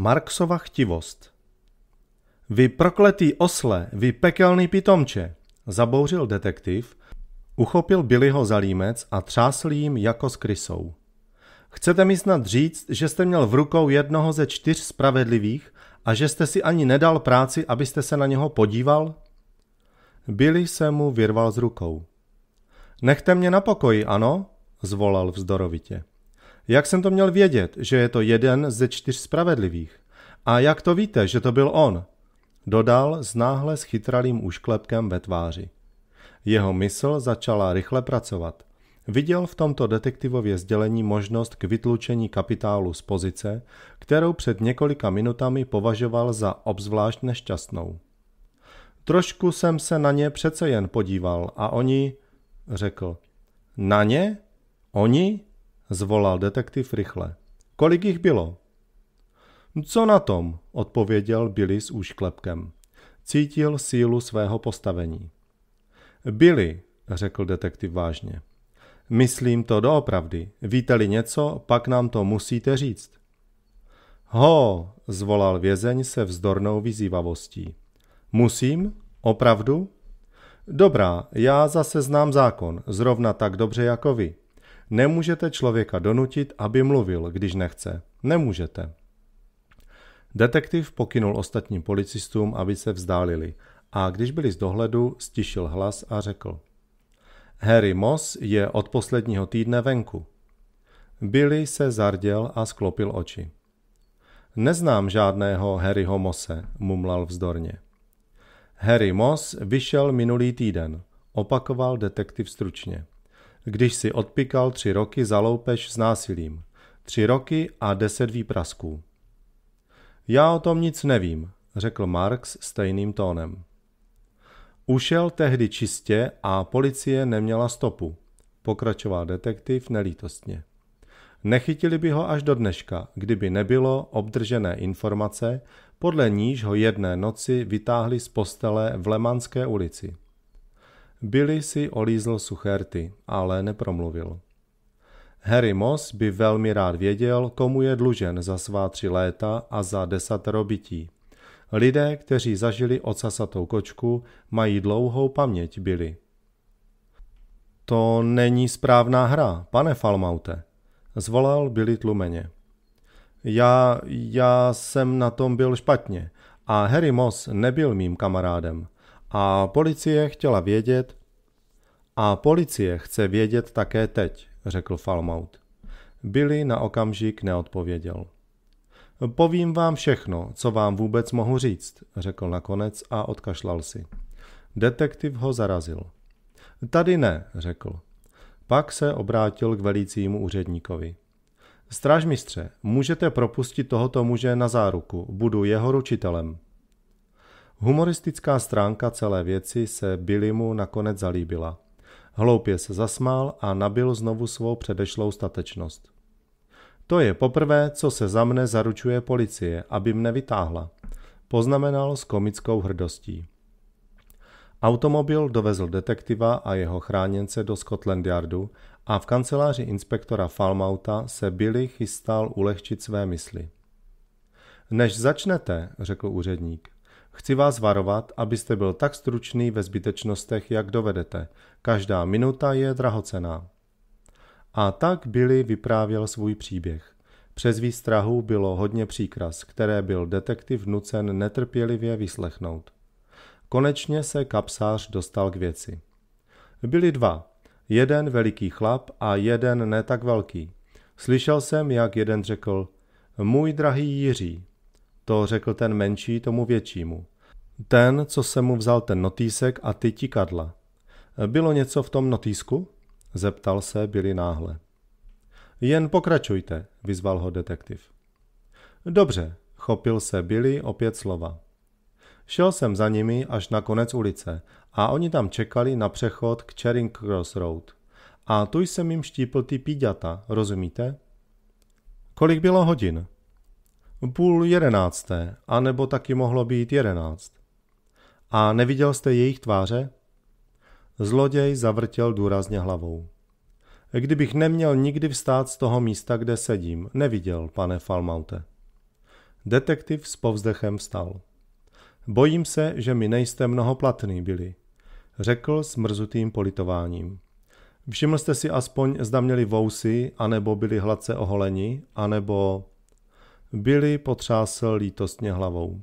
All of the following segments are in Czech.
Marksova chtivost Vy prokletý osle, vy pekelný pitomče, zabouřil detektiv, uchopil Billyho za límec a třásl jim jako s krysou. Chcete mi snad říct, že jste měl v rukou jednoho ze čtyř spravedlivých a že jste si ani nedal práci, abyste se na něho podíval? Billy se mu vyrval z rukou. Nechte mě na pokoji, ano? zvolal vzdorovitě. Jak jsem to měl vědět, že je to jeden ze čtyř spravedlivých? A jak to víte, že to byl on? Dodal s náhle schytralým úšklepkem ve tváři. Jeho mysl začala rychle pracovat. Viděl v tomto detektivově sdělení možnost k vytlučení kapitálu z pozice, kterou před několika minutami považoval za obzvlášť nešťastnou. Trošku jsem se na ně přece jen podíval a oni, řekl. Na ně? Oni? Zvolal detektiv rychle. Kolik jich bylo? No, co na tom? odpověděl Billy s úšklepkem. Cítil sílu svého postavení. Billy, řekl detektiv vážně. Myslím to doopravdy. Víte-li něco, pak nám to musíte říct. Ho, zvolal vězeň se vzdornou vyzývavostí. Musím? Opravdu? Dobrá, já zase znám zákon, zrovna tak dobře jako vy. Nemůžete člověka donutit, aby mluvil, když nechce. Nemůžete. Detektiv pokynul ostatním policistům, aby se vzdálili a když byli z dohledu, stišil hlas a řekl. Harry Moss je od posledního týdne venku. Billy se zarděl a sklopil oči. Neznám žádného Harryho Mose, mumlal vzdorně. Harry Moss vyšel minulý týden, opakoval detektiv stručně když si odpikal tři roky za loupež s násilím. Tři roky a deset výprasků. Já o tom nic nevím, řekl Marx stejným tónem. Ušel tehdy čistě a policie neměla stopu, pokračoval detektiv nelítostně. Nechytili by ho až do dneška, kdyby nebylo obdržené informace, podle níž ho jedné noci vytáhli z postele v Lemanské ulici. Billy si olízl suché rty, ale nepromluvil. Harry Moss by velmi rád věděl, komu je dlužen za svá tři léta a za desat robití. Lidé, kteří zažili ocasatou kočku, mají dlouhou paměť, Billy. To není správná hra, pane Falmaute, zvolal Billy tlumeně. Já, já jsem na tom byl špatně a Harry Moss nebyl mým kamarádem – a policie chtěla vědět. A policie chce vědět také teď, řekl Falmout. Billy na okamžik neodpověděl. Povím vám všechno, co vám vůbec mohu říct, řekl nakonec a odkašlal si. Detektiv ho zarazil. Tady ne, řekl. Pak se obrátil k velícímu úředníkovi. Strážmistře, můžete propustit tohoto muže na záruku, budu jeho ručitelem. Humoristická stránka celé věci se Billymu nakonec zalíbila. Hloupě se zasmál a nabil znovu svou předešlou statečnost. To je poprvé, co se za mne zaručuje policie, aby mne vytáhla, poznamenal s komickou hrdostí. Automobil dovezl detektiva a jeho chráněnce do Scotland Yardu a v kanceláři inspektora Falmauta se Billy chystal ulehčit své mysli. Než začnete, řekl úředník, Chci vás varovat, abyste byl tak stručný ve zbytečnostech, jak dovedete. Každá minuta je drahocená. A tak Billy vyprávěl svůj příběh. Přes výstrahu bylo hodně příkras, které byl detektiv nucen netrpělivě vyslechnout. Konečně se kapsář dostal k věci. Byli dva. Jeden veliký chlap a jeden ne tak velký. Slyšel jsem, jak jeden řekl, můj drahý Jiří. To řekl ten menší tomu většímu. Ten, co se mu vzal ten notýsek a ty tikadla. Bylo něco v tom notýsku? Zeptal se Billy náhle. Jen pokračujte, vyzval ho detektiv. Dobře, chopil se Billy opět slova. Šel jsem za nimi až na konec ulice a oni tam čekali na přechod k Charing Cross Road. A tu jsem jim štípl ty píďata, rozumíte? Kolik bylo hodin? Půl jedenácté, anebo taky mohlo být jedenáct. A neviděl jste jejich tváře? Zloděj zavrtěl důrazně hlavou. Kdybych neměl nikdy vstát z toho místa, kde sedím, neviděl, pane Falmaute. Detektiv s povzdechem vstal. Bojím se, že mi nejste mnohoplatný, byli, řekl s mrzutým politováním. Všiml jste si aspoň, zda měli vousy, anebo byli hladce oholeni, anebo... Byli potřásl lítostně hlavou.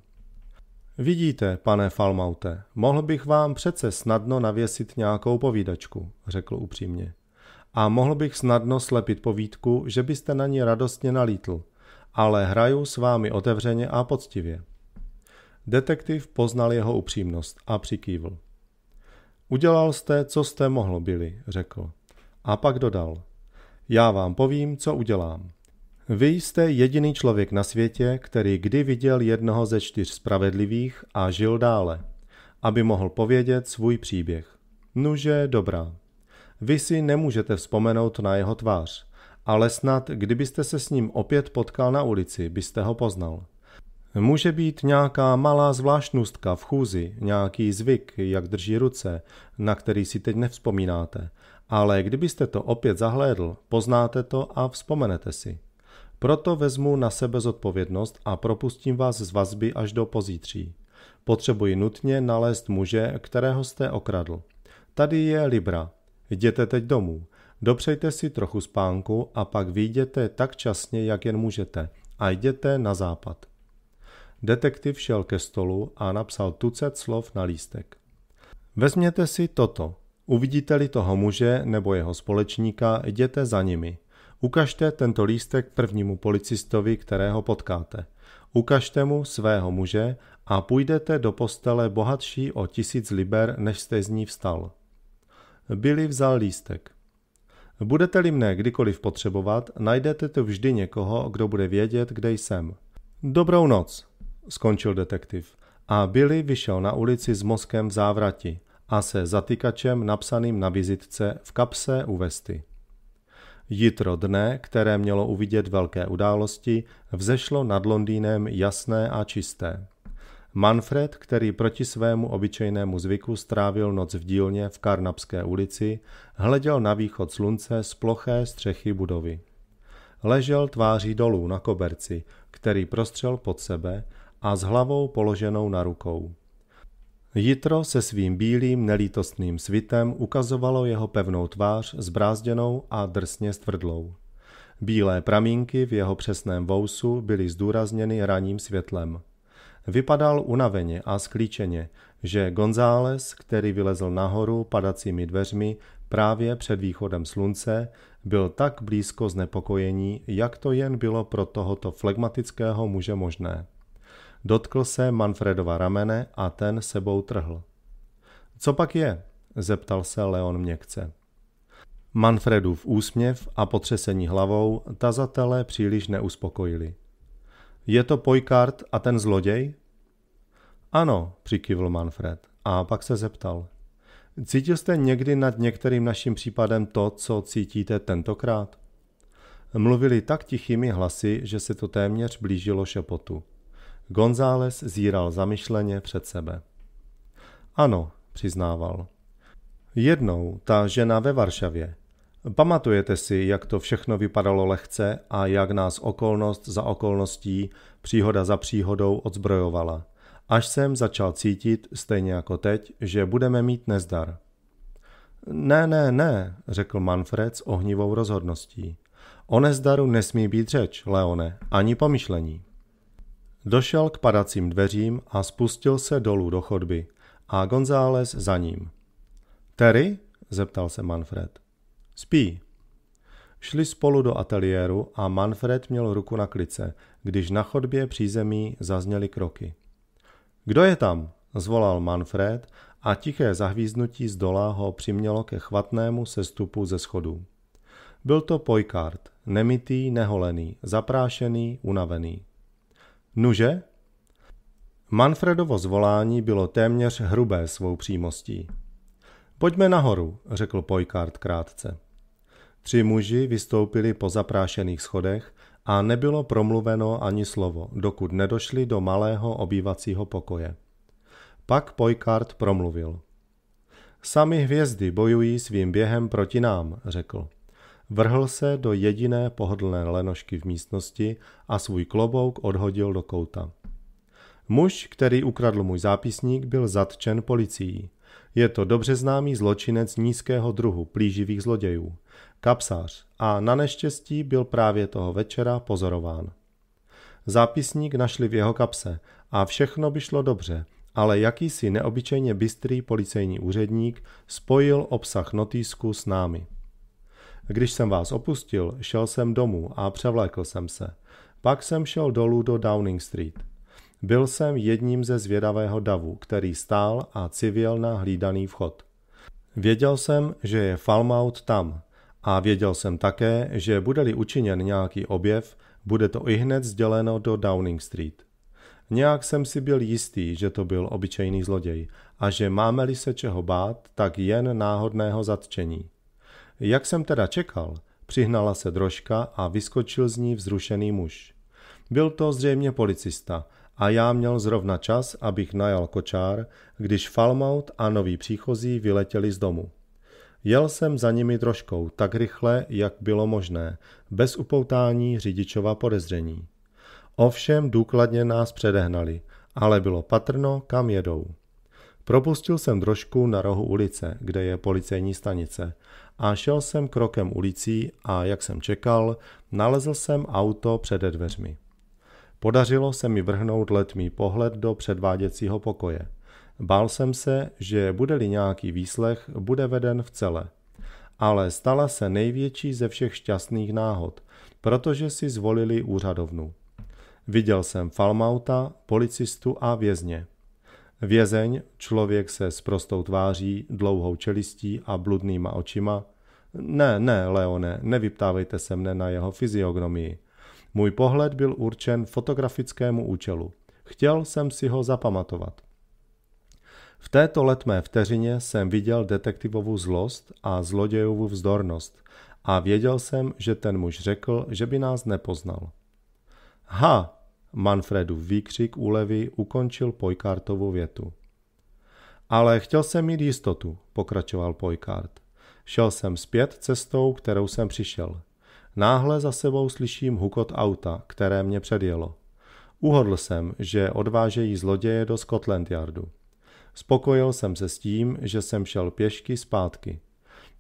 Vidíte, pane Falmaute, mohl bych vám přece snadno navěsit nějakou povídačku, řekl upřímně. A mohl bych snadno slepit povídku, že byste na ní radostně nalítl, ale hraju s vámi otevřeně a poctivě. Detektiv poznal jeho upřímnost a přikývl. Udělal jste, co jste mohlo byli, řekl. A pak dodal. Já vám povím, co udělám. Vy jste jediný člověk na světě, který kdy viděl jednoho ze čtyř spravedlivých a žil dále, aby mohl povědět svůj příběh. Nuže, dobrá. Vy si nemůžete vzpomenout na jeho tvář, ale snad, kdybyste se s ním opět potkal na ulici, byste ho poznal. Může být nějaká malá zvláštnostka v chůzi, nějaký zvyk, jak drží ruce, na který si teď nevzpomínáte, ale kdybyste to opět zahlédl, poznáte to a vzpomenete si. Proto vezmu na sebe zodpovědnost a propustím vás z vazby až do pozítří. Potřebuji nutně nalézt muže, kterého jste okradl. Tady je Libra. Jděte teď domů. Dopřejte si trochu spánku a pak vyjděte tak časně, jak jen můžete a jděte na západ. Detektiv šel ke stolu a napsal tucet slov na lístek. Vezměte si toto. Uvidíte-li toho muže nebo jeho společníka, jděte za nimi. Ukažte tento lístek prvnímu policistovi, kterého potkáte. Ukažte mu svého muže a půjdete do postele bohatší o tisíc liber, než jste z ní vstal. Billy vzal lístek. Budete-li mne kdykoliv potřebovat, najdete tu vždy někoho, kdo bude vědět, kde jsem. Dobrou noc, skončil detektiv. A Billy vyšel na ulici s mozkem v závrati a se zatýkačem napsaným na vizitce v kapse u vesty. Jitro dne, které mělo uvidět velké události, vzešlo nad Londýnem jasné a čisté. Manfred, který proti svému obyčejnému zvyku strávil noc v dílně v Karnapské ulici, hleděl na východ slunce z ploché střechy budovy. Ležel tváří dolů na koberci, který prostřel pod sebe a s hlavou položenou na rukou. Jitro se svým bílým nelítostným svitem ukazovalo jeho pevnou tvář zbrázděnou a drsně stvrdlou. Bílé pramínky v jeho přesném vousu byly zdůrazněny raním světlem. Vypadal unaveně a sklíčeně, že González, který vylezl nahoru padacími dveřmi právě před východem slunce, byl tak blízko znepokojení, jak to jen bylo pro tohoto flegmatického muže možné. Dotkl se Manfredova ramene a ten sebou trhl. Co pak je? zeptal se Leon měkce. Manfredův úsměv a potřesení hlavou tazatele příliš neuspokojili. Je to Pojkart a ten zloděj? Ano, přikývl Manfred a pak se zeptal. Cítil jste někdy nad některým naším případem to, co cítíte tentokrát? Mluvili tak tichými hlasy, že se to téměř blížilo šepotu. González zíral zamyšleně před sebe. Ano, přiznával. Jednou ta žena ve Varšavě. Pamatujete si, jak to všechno vypadalo lehce a jak nás okolnost za okolností, příhoda za příhodou odzbrojovala. Až jsem začal cítit, stejně jako teď, že budeme mít nezdar. Ne, ne, ne, řekl Manfred s ohnivou rozhodností. O nezdaru nesmí být řeč, Leone, ani pomyšlení. Došel k padacím dveřím a spustil se dolů do chodby a González za ním. Terry? zeptal se Manfred. Spí. Šli spolu do ateliéru a Manfred měl ruku na klice, když na chodbě přízemí zazněly kroky. Kdo je tam? zvolal Manfred a tiché zahvíznutí z dola ho přimělo ke chvatnému sestupu ze schodů. Byl to pojkart, nemitý, neholený, zaprášený, unavený. Nuže? Manfredovo zvolání bylo téměř hrubé svou přímostí. Pojďme nahoru, řekl Pojkart krátce. Tři muži vystoupili po zaprášených schodech a nebylo promluveno ani slovo, dokud nedošli do malého obývacího pokoje. Pak Pojkart promluvil. Sami hvězdy bojují svým během proti nám, řekl. Vrhl se do jediné pohodlné lenošky v místnosti a svůj klobouk odhodil do kouta. Muž, který ukradl můj zápisník, byl zatčen policií. Je to dobře známý zločinec nízkého druhu plíživých zlodějů, kapsář a na neštěstí byl právě toho večera pozorován. Zápisník našli v jeho kapse a všechno by šlo dobře, ale jakýsi neobyčejně bystrý policejní úředník spojil obsah notýsku s námi. Když jsem vás opustil, šel jsem domů a převlékl jsem se. Pak jsem šel dolů do Downing Street. Byl jsem jedním ze zvědavého davu, který stál a civil na hlídaný vchod. Věděl jsem, že je Falmout tam a věděl jsem také, že bude-li učiněn nějaký objev, bude to ihned sděleno do Downing Street. Nějak jsem si byl jistý, že to byl obyčejný zloděj a že máme-li se čeho bát, tak jen náhodného zatčení. Jak jsem teda čekal, přihnala se drožka a vyskočil z ní vzrušený muž. Byl to zřejmě policista a já měl zrovna čas, abych najal kočár, když Falmout a noví příchozí vyletěli z domu. Jel jsem za nimi drožkou tak rychle, jak bylo možné, bez upoutání řidičova podezření. Ovšem důkladně nás předehnali, ale bylo patrno, kam jedou. Propustil jsem drožku na rohu ulice, kde je policejní stanice, a šel jsem krokem ulicí a jak jsem čekal, nalezl jsem auto před dveřmi. Podařilo se mi vrhnout letmý pohled do předváděcího pokoje. Bál jsem se, že bude-li nějaký výslech, bude veden v celé, Ale stala se největší ze všech šťastných náhod, protože si zvolili úřadovnu. Viděl jsem falmauta, policistu a vězně. Vězeň, člověk se s prostou tváří, dlouhou čelistí a bludnýma očima. Ne, ne, Leone, nevyptávejte se mne na jeho fyziognomii. Můj pohled byl určen fotografickému účelu. Chtěl jsem si ho zapamatovat. V této letmé vteřině jsem viděl detektivovu zlost a zlodějovu vzdornost a věděl jsem, že ten muž řekl, že by nás nepoznal. Ha, Manfredův výkřik úlevy ukončil Pojkartovu větu. Ale chtěl jsem mít jistotu, pokračoval Pojkart. Šel jsem zpět cestou, kterou jsem přišel. Náhle za sebou slyším hukot auta, které mě předjelo. Uhodl jsem, že odvážejí zloděje do Scotland Yardu. Spokojil jsem se s tím, že jsem šel pěšky zpátky.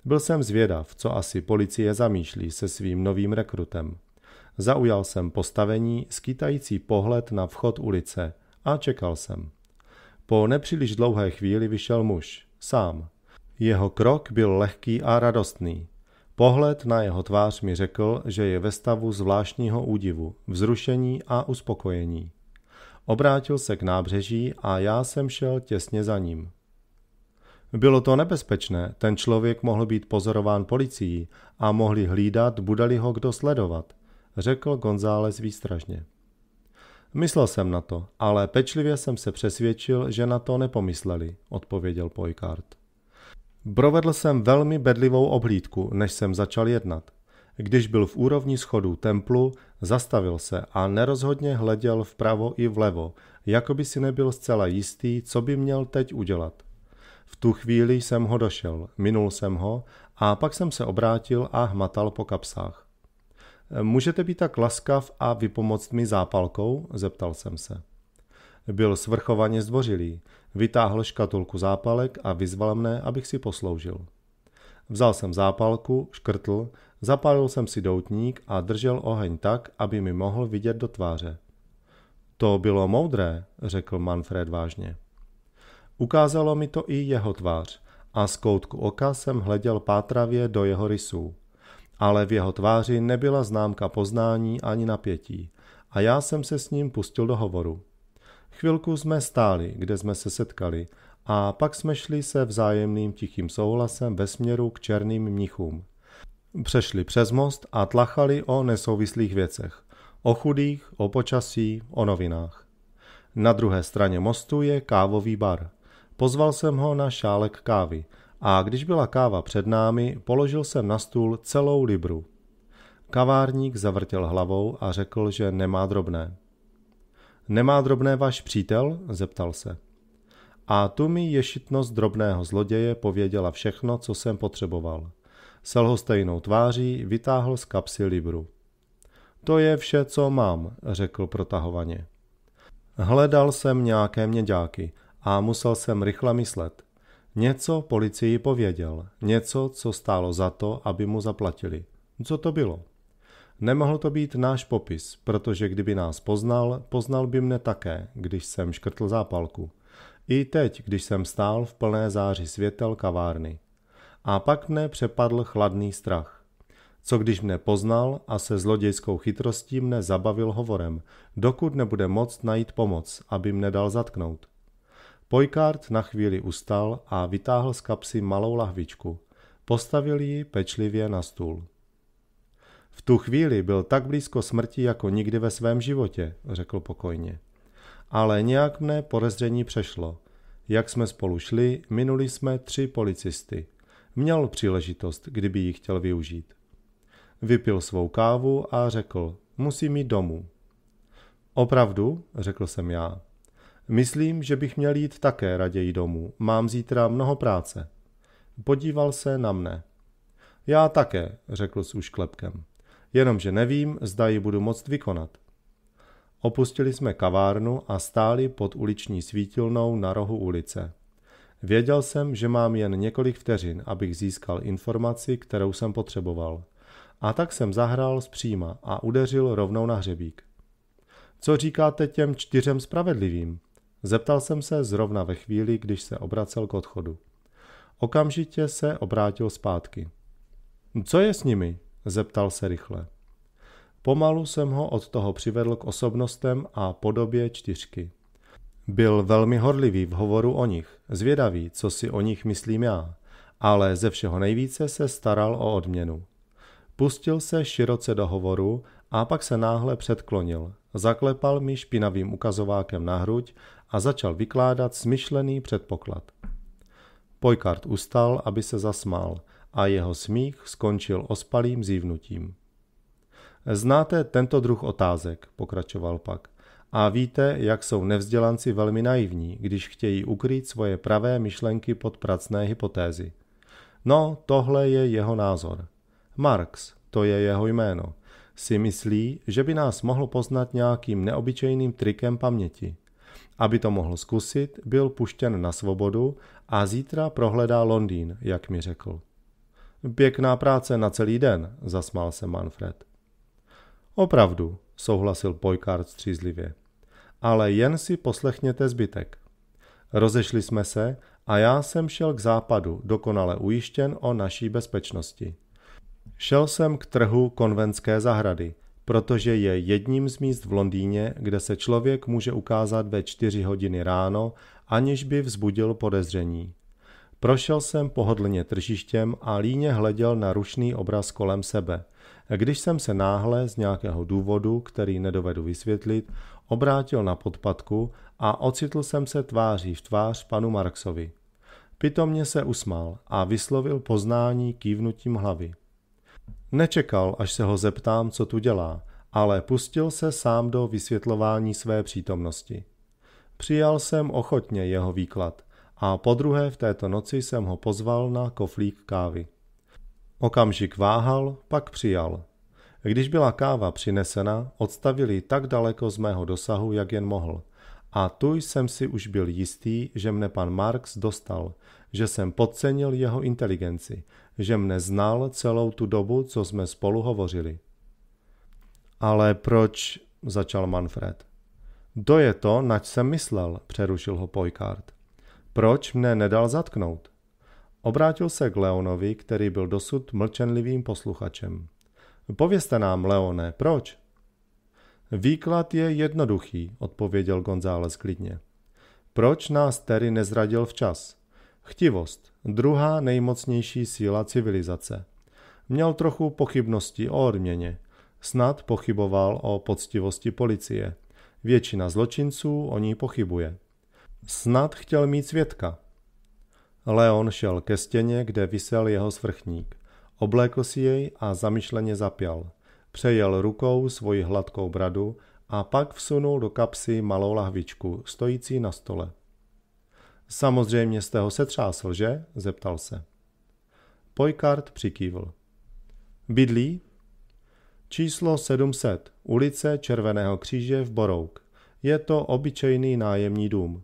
Byl jsem zvědav, co asi policie zamýšlí se svým novým rekrutem. Zaujal jsem postavení, skýtající pohled na vchod ulice a čekal jsem. Po nepříliš dlouhé chvíli vyšel muž, sám. Jeho krok byl lehký a radostný. Pohled na jeho tvář mi řekl, že je ve stavu zvláštního údivu, vzrušení a uspokojení. Obrátil se k nábřeží a já jsem šel těsně za ním. Bylo to nebezpečné, ten člověk mohl být pozorován policií a mohli hlídat, budali ho kdo sledovat řekl González výstražně. Myslel jsem na to, ale pečlivě jsem se přesvědčil, že na to nepomysleli, odpověděl Poikart. Provedl jsem velmi bedlivou oblídku, než jsem začal jednat. Když byl v úrovni schodů templu, zastavil se a nerozhodně hleděl vpravo i vlevo, jako by si nebyl zcela jistý, co by měl teď udělat. V tu chvíli jsem ho došel, minul jsem ho a pak jsem se obrátil a hmatal po kapsách. Můžete být tak laskav a vypomoct mi zápalkou? Zeptal jsem se. Byl svrchovaně zdvořilý. Vytáhl škatulku zápalek a vyzval mne, abych si posloužil. Vzal jsem zápalku, škrtl, zapálil jsem si doutník a držel oheň tak, aby mi mohl vidět do tváře. To bylo moudré, řekl Manfred vážně. Ukázalo mi to i jeho tvář a z koutku oka jsem hleděl pátravě do jeho rysů ale v jeho tváři nebyla známka poznání ani napětí a já jsem se s ním pustil do hovoru. Chvilku jsme stáli, kde jsme se setkali a pak jsme šli se vzájemným tichým souhlasem ve směru k černým mnichům. Přešli přes most a tlachali o nesouvislých věcech. O chudých, o počasí, o novinách. Na druhé straně mostu je kávový bar. Pozval jsem ho na šálek kávy – a když byla káva před námi, položil jsem na stůl celou libru. Kavárník zavrtěl hlavou a řekl, že nemá drobné. Nemá drobné váš přítel? zeptal se. A tu mi ješitnost drobného zloděje pověděla všechno, co jsem potřeboval. Selhostejnou tváří vytáhl z kapsy libru. To je vše, co mám, řekl protahovaně. Hledal jsem nějaké měďáky a musel jsem rychle myslet. Něco policii pověděl, něco, co stálo za to, aby mu zaplatili. Co to bylo? Nemohl to být náš popis, protože kdyby nás poznal, poznal by mne také, když jsem škrtl zápalku. I teď, když jsem stál v plné záři světel kavárny. A pak mne přepadl chladný strach. Co když mne poznal a se zlodějskou chytrostí mne zabavil hovorem, dokud nebude moct najít pomoc, aby mne dal zatknout. Pojkárt na chvíli ustal a vytáhl z kapsy malou lahvičku. Postavil ji pečlivě na stůl. V tu chvíli byl tak blízko smrti jako nikdy ve svém životě, řekl pokojně. Ale nějak mne porezření přešlo. Jak jsme spolu šli, minuli jsme tři policisty. Měl příležitost, kdyby ji chtěl využít. Vypil svou kávu a řekl, musím jít domů. Opravdu, řekl jsem já. Myslím, že bych měl jít také raději domů. Mám zítra mnoho práce. Podíval se na mne. Já také, řekl s ušklepkem. Jenomže nevím, zda ji budu moct vykonat. Opustili jsme kavárnu a stáli pod uliční svítilnou na rohu ulice. Věděl jsem, že mám jen několik vteřin, abych získal informaci, kterou jsem potřeboval. A tak jsem zahrál zpříma a udeřil rovnou na hřebík. Co říkáte těm čtyřem spravedlivým? Zeptal jsem se zrovna ve chvíli, když se obracel k odchodu. Okamžitě se obrátil zpátky. Co je s nimi? zeptal se rychle. Pomalu jsem ho od toho přivedl k osobnostem a podobě čtyřky. Byl velmi horlivý v hovoru o nich, zvědavý, co si o nich myslím já, ale ze všeho nejvíce se staral o odměnu. Pustil se široce do hovoru a pak se náhle předklonil. Zaklepal mi špinavým ukazovákem na hruď a začal vykládat smyšlený předpoklad. Pojkart ustal, aby se zasmál a jeho smích skončil ospalým zívnutím. Znáte tento druh otázek, pokračoval pak. A víte, jak jsou nevzdělanci velmi naivní, když chtějí ukrýt svoje pravé myšlenky pod pracné hypotézy. No, tohle je jeho názor. Marx, to je jeho jméno, si myslí, že by nás mohl poznat nějakým neobyčejným trikem paměti. Aby to mohl zkusit, byl puštěn na svobodu a zítra prohledá Londýn, jak mi řekl. Pěkná práce na celý den, zasmál se Manfred. Opravdu, souhlasil Pojkard střízlivě. Ale jen si poslechněte zbytek. Rozešli jsme se a já jsem šel k západu, dokonale ujištěn o naší bezpečnosti. Šel jsem k trhu konvenské zahrady, protože je jedním z míst v Londýně, kde se člověk může ukázat ve čtyři hodiny ráno, aniž by vzbudil podezření. Prošel jsem pohodlně tržištěm a líně hleděl na rušný obraz kolem sebe. Když jsem se náhle z nějakého důvodu, který nedovedu vysvětlit, obrátil na podpatku a ocitl jsem se tváří v tvář panu Marksovi. Pitomně se usmál a vyslovil poznání kývnutím hlavy. Nečekal, až se ho zeptám, co tu dělá, ale pustil se sám do vysvětlování své přítomnosti. Přijal jsem ochotně jeho výklad a podruhé v této noci jsem ho pozval na koflík kávy. Okamžik váhal, pak přijal. Když byla káva přinesena, odstavili tak daleko z mého dosahu, jak jen mohl. A tu jsem si už byl jistý, že mne pan Marx dostal – že jsem podcenil jeho inteligenci, že mne znal celou tu dobu, co jsme spolu hovořili. Ale proč, začal Manfred. To je to, nač jsem myslel, přerušil ho Pojkard. Proč mne nedal zatknout? Obrátil se k Leonovi, který byl dosud mlčenlivým posluchačem. Povězte nám, Leone, proč? Výklad je jednoduchý, odpověděl González klidně. Proč nás tedy nezradil včas? Chtivost, druhá nejmocnější síla civilizace. Měl trochu pochybnosti o odměně. Snad pochyboval o poctivosti policie. Většina zločinců o ní pochybuje. Snad chtěl mít svědka. Leon šel ke stěně, kde visel jeho svrchník. Oblékl si jej a zamyšleně zapěl. Přejel rukou svoji hladkou bradu a pak vsunul do kapsy malou lahvičku, stojící na stole. Samozřejmě jste ho setřásl, že? zeptal se. Pojkart přikývl. Bydlí? Číslo 700, ulice Červeného kříže v Borouk. Je to obyčejný nájemní dům.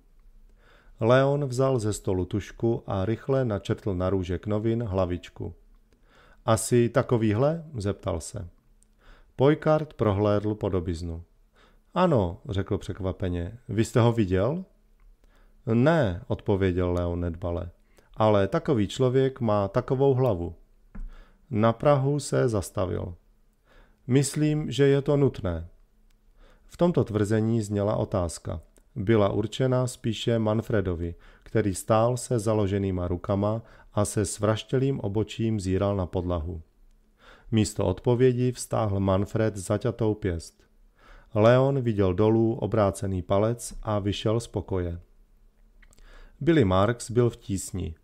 Leon vzal ze stolu tušku a rychle načetl na růžek novin hlavičku. Asi takovýhle? zeptal se. Pojkart prohlédl podobiznu. Ano, řekl překvapeně. Vy jste ho viděl? Ne, odpověděl Leo nedbale, ale takový člověk má takovou hlavu. Na Prahu se zastavil. Myslím, že je to nutné. V tomto tvrzení zněla otázka. Byla určena spíše Manfredovi, který stál se založenýma rukama a se svraštělým obočím zíral na podlahu. Místo odpovědi vstáhl Manfred zaťatou pěst. Leon viděl dolů obrácený palec a vyšel z pokoje. Billy Marx byl v tísni.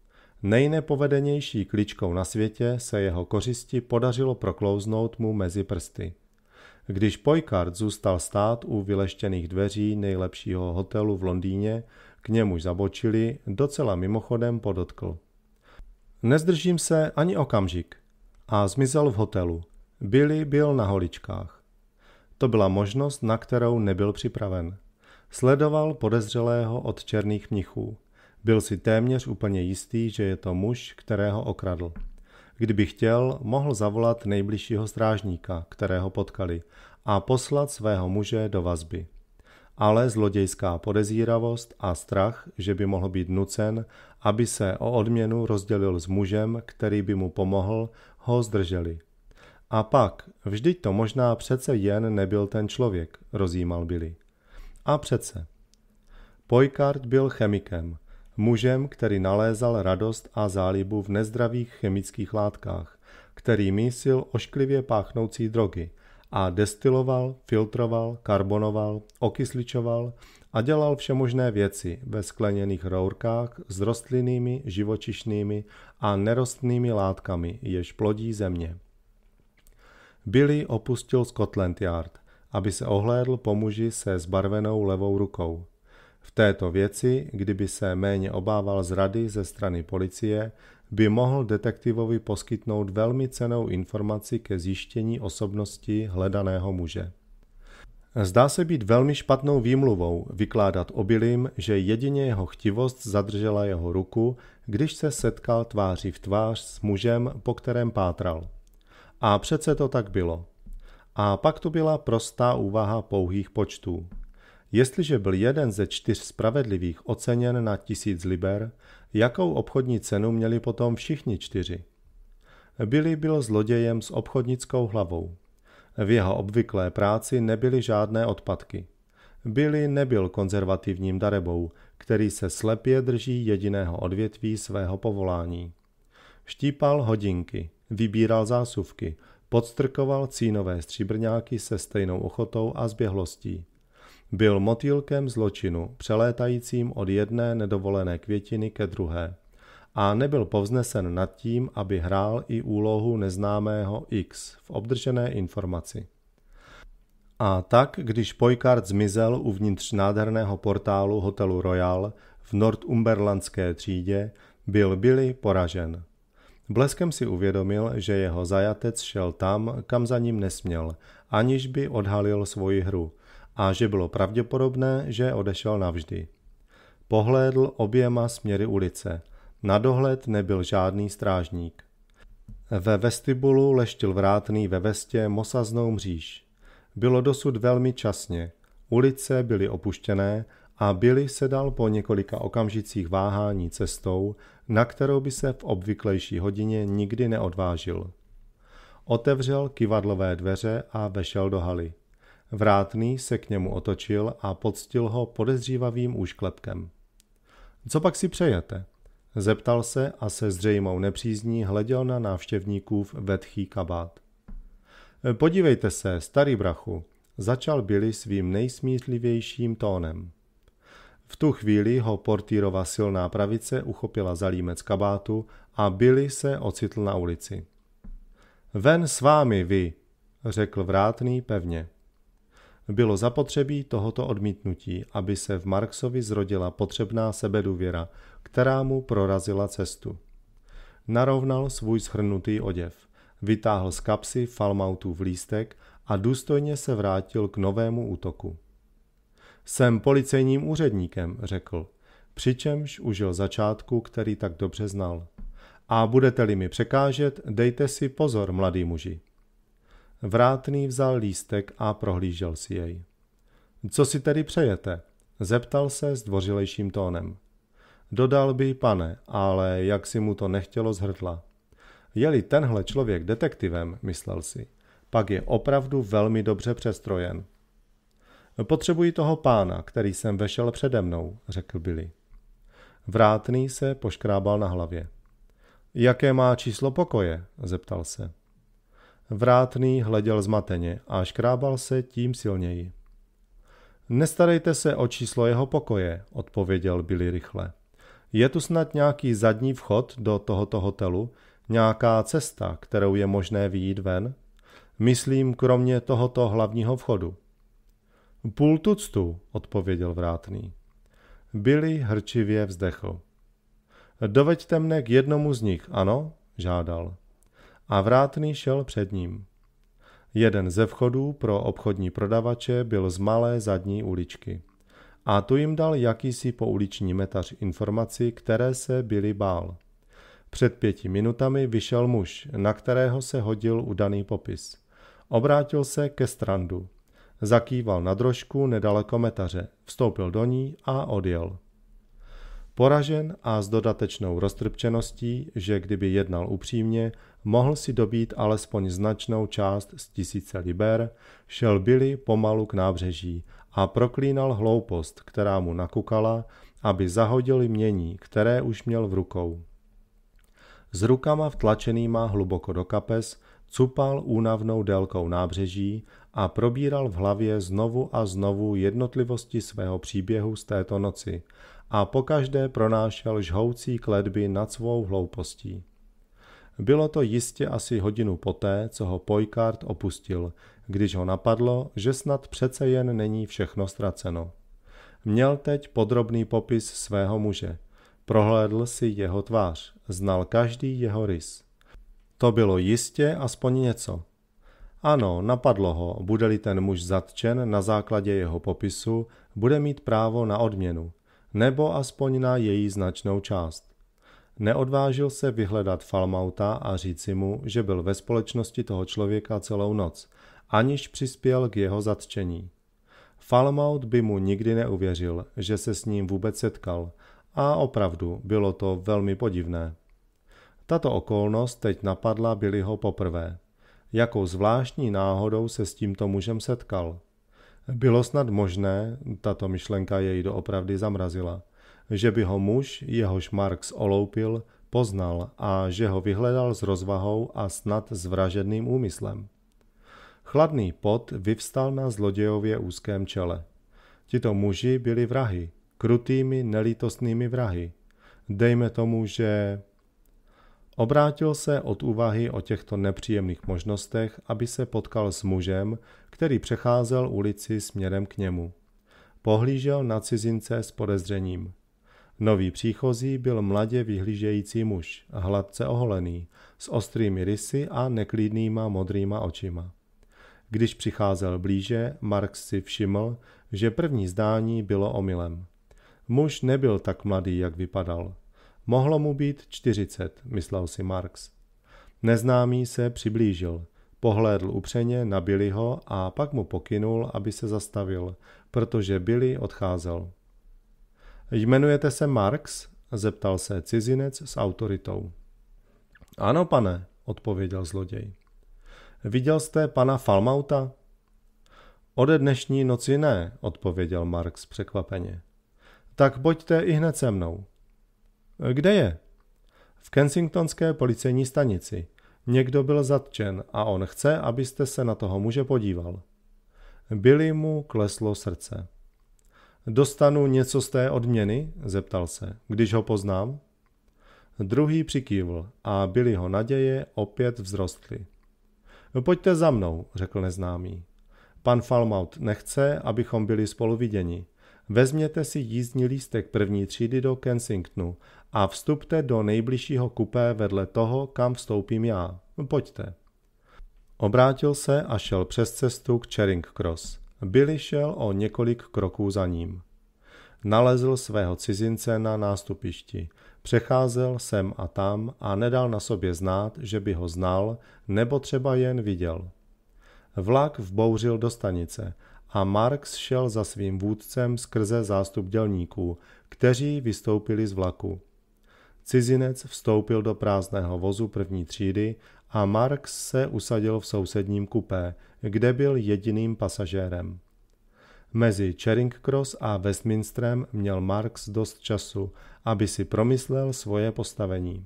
Nejnepovedenější kličkou na světě se jeho kořisti podařilo proklouznout mu mezi prsty. Když Poikard zůstal stát u vyleštěných dveří nejlepšího hotelu v Londýně, k němuž zabočili, docela mimochodem podotkl. Nezdržím se ani okamžik. A zmizel v hotelu. Billy byl na holičkách. To byla možnost, na kterou nebyl připraven. Sledoval podezřelého od černých mnichů. Byl si téměř úplně jistý, že je to muž, kterého okradl. Kdyby chtěl, mohl zavolat nejbližšího strážníka, kterého potkali, a poslat svého muže do vazby. Ale zlodějská podezíravost a strach, že by mohl být nucen, aby se o odměnu rozdělil s mužem, který by mu pomohl, ho zdrželi. A pak, vždyť to možná přece jen nebyl ten člověk, rozjímal Billy. A přece. Pojkart byl chemikem – mužem, který nalézal radost a zálibu v nezdravých chemických látkách, který mísil ošklivě páchnoucí drogy a destiloval, filtroval, karbonoval, okysličoval a dělal všemožné věci ve skleněných rourkách s rostlinnými, živočišnými a nerostnými látkami, jež plodí země. Billy opustil Scotland Yard, aby se ohlédl po muži se zbarvenou levou rukou – v této věci, kdyby se méně obával zrady ze strany policie, by mohl detektivovi poskytnout velmi cenou informaci ke zjištění osobnosti hledaného muže. Zdá se být velmi špatnou výmluvou vykládat obilím, že jedině jeho chtivost zadržela jeho ruku, když se setkal tváří v tvář s mužem, po kterém pátral. A přece to tak bylo. A pak tu byla prostá úvaha pouhých počtů. Jestliže byl jeden ze čtyř spravedlivých oceněn na tisíc liber, jakou obchodní cenu měli potom všichni čtyři? Billy byl zlodějem s obchodnickou hlavou. V jeho obvyklé práci nebyly žádné odpadky. Billy nebyl konzervativním darebou, který se slepě drží jediného odvětví svého povolání. Štípal hodinky, vybíral zásuvky, podstrkoval cínové stříbrňáky se stejnou ochotou a zběhlostí – byl motýlkem zločinu, přelétajícím od jedné nedovolené květiny ke druhé. A nebyl povznesen nad tím, aby hrál i úlohu neznámého X v obdržené informaci. A tak, když Pojkart zmizel uvnitř nádherného portálu hotelu Royal v Northumberlandské třídě, byl Billy poražen. Bleskem si uvědomil, že jeho zajatec šel tam, kam za ním nesměl, aniž by odhalil svoji hru, a že bylo pravděpodobné, že odešel navždy. Pohlédl oběma směry ulice. Na dohled nebyl žádný strážník. Ve vestibulu leštil vrátný ve vestě mosaznou mříž. Bylo dosud velmi časně. Ulice byly opuštěné a byly se dal po několika okamžicích váhání cestou, na kterou by se v obvyklejší hodině nikdy neodvážil. Otevřel kivadlové dveře a vešel do haly. Vrátný se k němu otočil a poctil ho podezřívavým úšklepkem. Co pak si přejete? Zeptal se a se zřejmou nepřízní hleděl na návštěvníkův vedchý kabát. Podívejte se, starý brachu, začal Billy svým nejsmítlivějším tónem. V tu chvíli ho portýrova silná pravice uchopila za límec kabátu a Billy se ocitl na ulici. Ven s vámi, vy, řekl vrátný pevně. Bylo zapotřebí tohoto odmítnutí, aby se v Marxovi zrodila potřebná sebedůvěra, která mu prorazila cestu. Narovnal svůj schrnutý oděv, vytáhl z kapsy v lístek a důstojně se vrátil k novému útoku. Jsem policejním úředníkem, řekl, přičemž užil začátku, který tak dobře znal. A budete-li mi překážet, dejte si pozor, mladý muži. Vrátný vzal lístek a prohlížel si jej. Co si tedy přejete? Zeptal se zdvořilejším tónem. Dodal by pane, ale jak si mu to nechtělo zhrdla. Je-li tenhle člověk detektivem, myslel si, pak je opravdu velmi dobře přestrojen. Potřebuji toho pána, který jsem vešel přede mnou, řekl Billy. Vrátný se poškrábal na hlavě. Jaké má číslo pokoje? zeptal se. Vrátný hleděl zmateně a škrábal se tím silněji. Nestarejte se o číslo jeho pokoje, odpověděl Billy rychle. Je tu snad nějaký zadní vchod do tohoto hotelu, nějaká cesta, kterou je možné výjít ven? Myslím, kromě tohoto hlavního vchodu. Půl tuctu, odpověděl vrátný. Billy hrčivě vzdechl. Doveďte mne k jednomu z nich, ano? žádal a vrátný šel před ním. Jeden ze vchodů pro obchodní prodavače byl z malé zadní uličky. A tu jim dal jakýsi pouliční metař informaci, které se byli bál. Před pěti minutami vyšel muž, na kterého se hodil udaný popis. Obrátil se ke strandu. Zakýval na drožku nedaleko metaře, vstoupil do ní a odjel. Poražen a s dodatečnou roztrpčeností, že kdyby jednal upřímně, mohl si dobít alespoň značnou část z tisíce liber, šel Billy pomalu k nábřeží a proklínal hloupost, která mu nakukala, aby zahodil mění, které už měl v rukou. S rukama vtlačenýma hluboko do kapes cupal únavnou délkou nábřeží a probíral v hlavě znovu a znovu jednotlivosti svého příběhu z této noci a pokaždé pronášel žhoucí kledby nad svou hloupostí. Bylo to jistě asi hodinu poté, co ho Pojkard opustil, když ho napadlo, že snad přece jen není všechno ztraceno. Měl teď podrobný popis svého muže. Prohlédl si jeho tvář, znal každý jeho rys. To bylo jistě aspoň něco. Ano, napadlo ho, bude-li ten muž zatčen na základě jeho popisu, bude mít právo na odměnu, nebo aspoň na její značnou část. Neodvážil se vyhledat Falmauta a říci mu, že byl ve společnosti toho člověka celou noc, aniž přispěl k jeho zatčení. Falmout by mu nikdy neuvěřil, že se s ním vůbec setkal a opravdu bylo to velmi podivné. Tato okolnost teď napadla Billyho poprvé. Jakou zvláštní náhodou se s tímto mužem setkal. Bylo snad možné, tato myšlenka jej doopravdy zamrazila – že by ho muž, jehož Marx oloupil, poznal a že ho vyhledal s rozvahou a snad s vražedným úmyslem. Chladný pot vyvstal na zlodějově úzkém čele. Tito muži byli vrahy, krutými, nelítostnými vrahy. Dejme tomu, že... Obrátil se od úvahy o těchto nepříjemných možnostech, aby se potkal s mužem, který přecházel ulici směrem k němu. Pohlížel na cizince s podezřením. Nový příchozí byl mladě vyhlížející muž, hladce oholený, s ostrými rysy a neklidnýma modrýma očima. Když přicházel blíže, Marx si všiml, že první zdání bylo omylem. Muž nebyl tak mladý, jak vypadal. Mohlo mu být čtyřicet, myslel si Marx. Neznámý se přiblížil, pohlédl upřeně na Billyho a pak mu pokynul, aby se zastavil, protože Billy odcházel. Jmenujete se Marx? zeptal se cizinec s autoritou. Ano, pane, odpověděl zloděj. Viděl jste pana Falmauta? Ode dnešní noci ne, odpověděl Marx překvapeně. Tak pojďte i hned se mnou. Kde je? V Kensingtonské policejní stanici. Někdo byl zatčen a on chce, abyste se na toho muže podíval. Byli mu kleslo srdce. Dostanu něco z té odměny? zeptal se. Když ho poznám? Druhý přikývl a byly ho naděje opět vzrostly. Pojďte za mnou, řekl neznámý. Pan Falmout nechce, abychom byli spolu viděni. Vezměte si jízdní lístek první třídy do Kensingtonu a vstupte do nejbližšího kupé vedle toho, kam vstoupím já. Pojďte. Obrátil se a šel přes cestu k Charing Cross. Billy šel o několik kroků za ním. Nalezl svého cizince na nástupišti, přecházel sem a tam a nedal na sobě znát, že by ho znal nebo třeba jen viděl. Vlak vbouřil do stanice a Marx šel za svým vůdcem skrze zástup dělníků, kteří vystoupili z vlaku. Cizinec vstoupil do prázdného vozu první třídy a Marx se usadil v sousedním kupé, kde byl jediným pasažérem. Mezi Charing Cross a Westminsterem měl Marx dost času, aby si promyslel svoje postavení.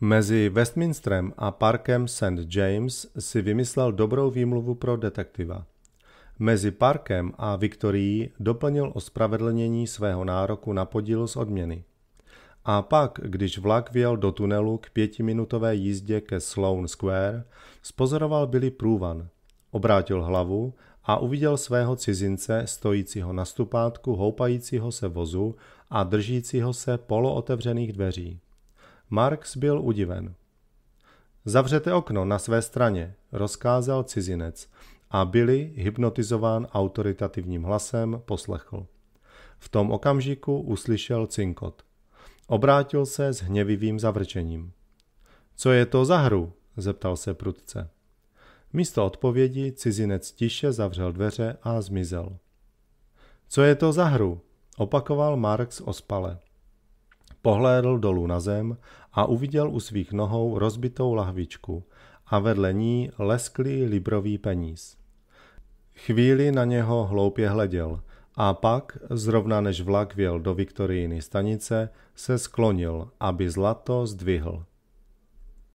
Mezi Westminsterem a parkem St. James si vymyslel dobrou výmluvu pro detektiva. Mezi parkem a Viktorií doplnil ospravedlnění svého nároku na podíl z odměny. A pak, když vlak vjel do tunelu k pětiminutové jízdě ke Sloan Square, spozoroval Billy průvan. Obrátil hlavu a uviděl svého cizince stojícího na stupátku, houpajícího se vozu a držícího se polootevřených dveří. Marx byl udiven. Zavřete okno na své straně, rozkázal cizinec a Billy, hypnotizován autoritativním hlasem, poslechl. V tom okamžiku uslyšel cinkot. Obrátil se s hněvivým zavrčením. Co je to za hru? zeptal se prudce. Místo odpovědi cizinec tiše zavřel dveře a zmizel. Co je to za hru? opakoval Marx ospale. Pohlédl dolů na zem a uviděl u svých nohou rozbitou lahvičku a vedle ní lesklý librový peníz. Chvíli na něho hloupě hleděl – a pak, zrovna než vlak věl do Viktorijiny stanice, se sklonil, aby zlato zdvihl.